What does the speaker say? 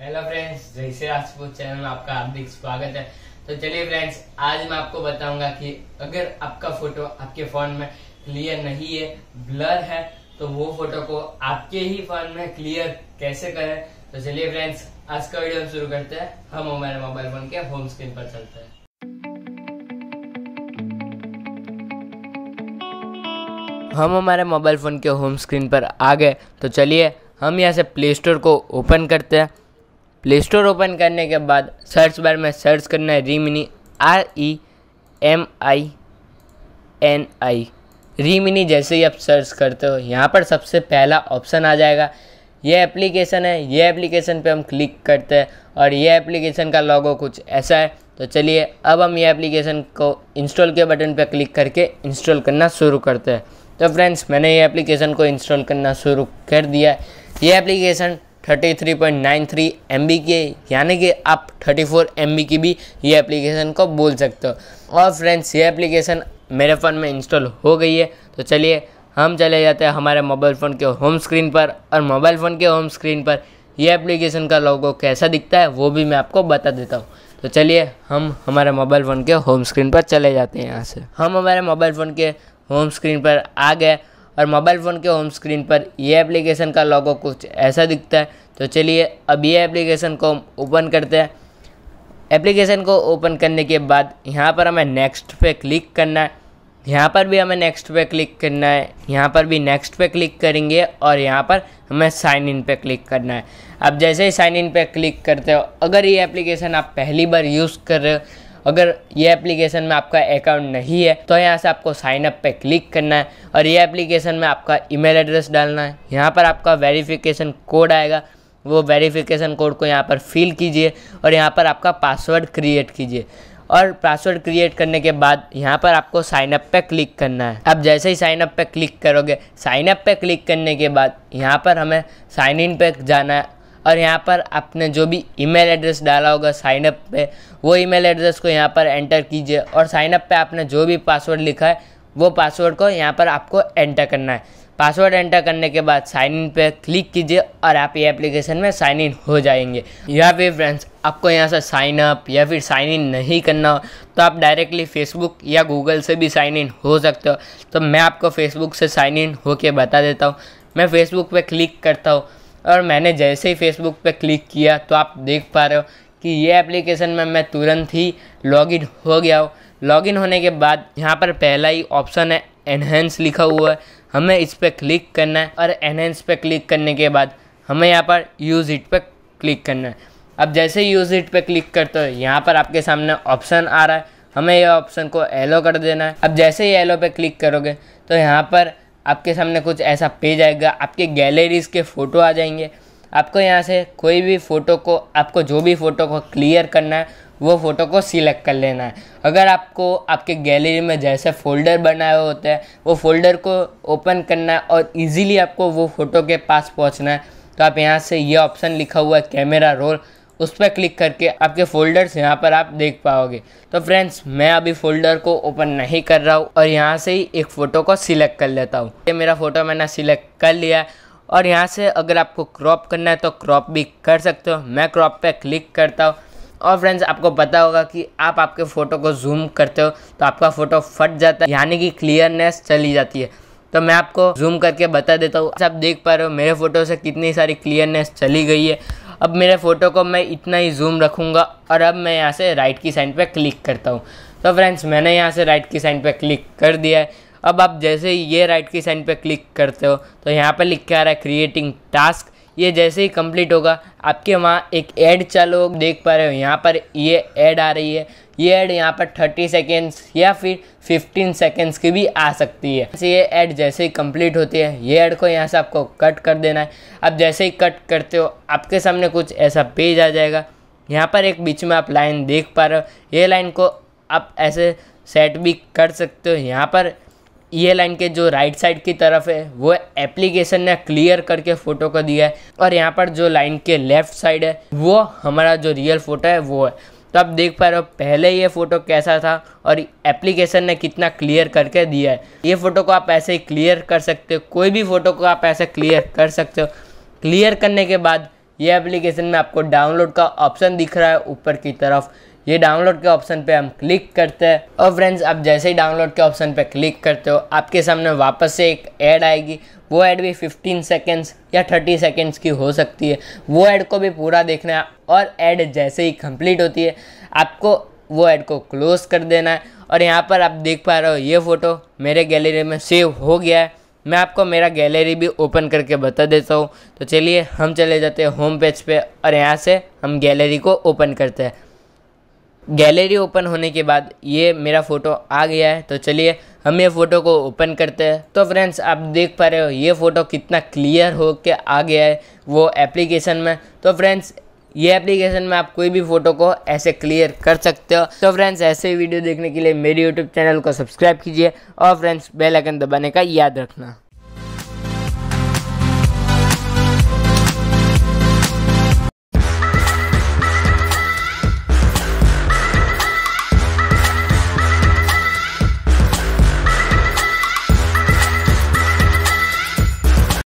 hello friends जय Shri Rajput channel में आपका हार्दिक स्वागत है तो चलिए फ्रेंड्स आज मैं आपको बताऊंगा कि अगर आपका फोटो आपके फोन में क्लियर नहीं है ब्लर है तो वो फोटो को आपके ही फोन में क्लियर कैसे करें तो चलिए फ्रेंड्स आज का वीडियो हम शुरू करते हैं हम हमारे मोबाइल फोन के होम स्क्रीन पर चलते हैं हम हमारे मोबाइल फ़ोन के होम स्क्रीन पर आ गए तो चलिए हम यहाँ से प्ले स्टोर को ओपन करते हैं प्ले स्टोर ओपन करने के बाद सर्च बार में सर्च करना है Remini R E M I N I Remini जैसे ही आप सर्च करते हो यहाँ पर सबसे पहला ऑप्शन आ जाएगा ये एप्लीकेशन है ये एप्लीकेशन पे हम क्लिक करते हैं और ये एप्लीकेशन का लॉगो कुछ ऐसा है तो चलिए अब हम ये एप्लीकेशन को इंस्टॉल के बटन पर क्लिक करके इंस्टॉल करना शुरू करते हैं तो फ्रेंड्स मैंने ये एप्लीकेशन को इंस्टॉल करना शुरू कर दिया है ये एप्लीकेशन 33.93 एमबी के यानी कि आप 34 MB की भी ये एप्लीकेशन को बोल सकते हो और फ्रेंड्स ये एप्लीकेशन मेरे फ़ोन में इंस्टॉल हो गई है तो चलिए हम चले जाते हैं हमारे मोबाइल फ़ोन के होम स्क्रीन पर और मोबाइल फ़ोन के होम स्क्रीन पर ये एप्लीकेशन का लोगो कैसा दिखता है वो भी मैं आपको बता देता हूँ तो चलिए हम हमारे मोबाइल फ़ोन के होम स्क्रीन पर चले जाते हैं यहाँ से हम हमारे मोबाइल फ़ोन के होम स्क्रीन पर आ गए और मोबाइल फ़ोन के होम स्क्रीन पर ये एप्लीकेशन का लोगो कुछ ऐसा दिखता है तो चलिए अब ये एप्लीकेशन को हम ओपन करते हैं एप्लीकेशन को ओपन करने के बाद यहाँ पर हमें नेक्स्ट पे क्लिक करना है यहाँ पर भी हमें नेक्स्ट पे क्लिक करना है यहाँ पर भी नेक्स्ट पे क्लिक करेंगे और यहाँ पर हमें साइन इन पे क्लिक करना है आप जैसे ही साइन इन पे क्लिक करते हो अगर ये एप्लीकेशन आप पहली बार यूज़ कर रहे हो अगर ये एप्लीकेशन में आपका अकाउंट नहीं है तो यहाँ से आपको साइनअप पे क्लिक करना है और ये एप्लीकेशन में आपका ईमेल एड्रेस डालना है यहाँ पर आपका वेरिफिकेशन कोड आएगा वो वेरिफिकेशन कोड को यहाँ पर फिल कीजिए और यहाँ पर आपका पासवर्ड क्रिएट कीजिए और पासवर्ड क्रिएट करने के बाद यहाँ पर आपको साइनअप पे क्लिक करना है आप जैसे ही साइनअप पे क्लिक करोगे साइनअप पे क्लिक करने के बाद यहाँ पर हमें साइन इन पे जाना है और यहाँ पर आपने जो भी ईमेल एड्रेस डाला होगा साइनअप पे वो ईमेल एड्रेस को यहाँ पर एंटर कीजिए और साइनअप पे आपने जो भी पासवर्ड लिखा है वो पासवर्ड को यहाँ पर आपको एंटर करना है पासवर्ड एंटर करने के बाद साइन इन पर क्लिक कीजिए और आप ये एप्लीकेशन में साइन इन हो जाएंगे या फिर फ्रेंड्स आपको यहाँ से साइन अप या फिर साइन इन नहीं करना हो तो आप डायरेक्टली फेसबुक या गूगल से भी साइन इन हो सकते हो तो मैं आपको फेसबुक से साइन इन होके बता देता हूँ मैं फेसबुक पे क्लिक करता हूँ और मैंने जैसे ही फेसबुक पे क्लिक किया तो आप देख पा रहे हो कि ये एप्लीकेशन में मैं तुरंत ही लॉगिन हो गया हूँ लॉगिन होने के बाद यहाँ पर पहला ही ऑप्शन है एनहेंस लिखा हुआ है हमें इस पर क्लिक करना है और एनहेंस पर क्लिक करने के बाद हमें यहाँ पर यूज़ इट पर क्लिक करना है अब जैसे यूज़ इट पर क्लिक करते हो यहाँ पर आपके सामने ऑप्शन आ रहा है हमें यह ऑप्शन को एलो कर देना है अब जैसे ही एलो पर क्लिक करोगे तो यहाँ पर आपके सामने कुछ ऐसा पेज आएगा आपके गैलरीज़ के फ़ोटो आ जाएंगे आपको यहाँ से कोई भी फ़ोटो को आपको जो भी फ़ोटो को क्लियर करना है वो फ़ोटो को सिलेक्ट कर लेना है अगर आपको आपके गैलरी में जैसे फ़ोल्डर बनाए होते हैं वो फ़ोल्डर को ओपन करना है और इजीली आपको वो फ़ोटो के पास पहुँचना है तो आप यहाँ से ये यह ऑप्शन लिखा हुआ है कैमरा रोल उस पर क्लिक करके आपके फोल्डर्स यहाँ पर आप देख पाओगे तो फ्रेंड्स मैं अभी फोल्डर को ओपन नहीं कर रहा हूँ और यहाँ से ही एक फ़ोटो को सिलेक्ट कर लेता हूँ ये मेरा फ़ोटो मैंने सिलेक्ट कर लिया और यहाँ से अगर आपको क्रॉप करना है तो क्रॉप भी कर सकते हो मैं क्रॉप पर क्लिक करता हूँ और फ्रेंड्स आपको पता होगा कि आप आपके फ़ोटो को जूम करते हो तो आपका फ़ोटो फट जाता है यानी कि क्लियरनेस चली जाती है तो मैं आपको जूम करके बता देता हूँ आप देख पा रहे हो मेरे फ़ोटो से कितनी सारी क्लियरनेस चली गई है अब मेरे फ़ोटो को मैं इतना ही जूम रखूँगा और अब मैं यहाँ से राइट की साइड पर क्लिक करता हूँ तो फ्रेंड्स मैंने यहाँ से राइट की साइड पर क्लिक कर दिया है अब आप जैसे ये राइट की साइड पर क्लिक करते हो तो यहाँ पर लिख के आ रहा है क्रिएटिंग टास्क ये जैसे ही कंप्लीट होगा आपके वहाँ एक ऐड चालू देख पा रहे हो यहाँ पर ये ऐड आ रही है ये ऐड यहाँ पर 30 सेकेंड्स या फिर 15 सेकेंड्स की भी आ सकती है ये ऐड जैसे ही कंप्लीट होती है ये ऐड को यहाँ से आपको कट कर देना है आप जैसे ही कट करते हो आपके सामने कुछ ऐसा पेज आ जाएगा यहाँ पर एक बीच में आप लाइन देख पा रहे हो ये लाइन को आप ऐसे सेट भी कर सकते हो यहाँ पर ये लाइन के जो राइट साइड की तरफ है वो एप्लीकेशन ने क्लियर करके फ़ोटो को दिया है और यहाँ पर जो लाइन के लेफ्ट साइड है वो हमारा जो रियल फ़ोटो है वो है तो आप देख पा रहे हो पहले ये फ़ोटो कैसा था और एप्लीकेशन ने कितना क्लियर करके दिया है ये फ़ोटो को आप ऐसे ही क्लियर कर सकते हो कोई भी फ़ोटो को आप ऐसे क्लियर कर सकते हो क्लियर करने के बाद ये एप्लीकेशन में आपको डाउनलोड का ऑप्शन दिख रहा है ऊपर की तरफ ये डाउनलोड के ऑप्शन पे हम क्लिक करते हैं और फ्रेंड्स आप जैसे ही डाउनलोड के ऑप्शन पे क्लिक करते हो आपके सामने वापस से एक ऐड आएगी वो ऐड भी 15 सेकेंड्स या 30 सेकेंड्स की हो सकती है वो ऐड को भी पूरा देखना है और ऐड जैसे ही कंप्लीट होती है आपको वो ऐड को क्लोज़ कर देना है और यहाँ पर आप देख पा रहे हो ये फ़ोटो मेरे गैलरी में सेव हो गया है मैं आपको मेरा गैलरी भी ओपन करके बता देता हूँ तो चलिए हम चले जाते हैं होम पेज पे और यहाँ से हम गैलरी को ओपन करते हैं गैलरी ओपन होने के बाद ये मेरा फ़ोटो आ गया है तो चलिए हम ये फ़ोटो को ओपन करते हैं तो फ्रेंड्स आप देख पा रहे हो ये फ़ोटो कितना क्लियर हो के आ गया है वो एप्लीकेशन में तो फ्रेंड्स ये एप्लीकेशन में आप कोई भी फोटो को ऐसे क्लियर कर सकते हो तो फ्रेंड्स ऐसे वीडियो देखने के लिए मेरे यूट्यूब चैनल को सब्सक्राइब कीजिए और फ्रेंड्स बेलाइकन दबाने का याद रखना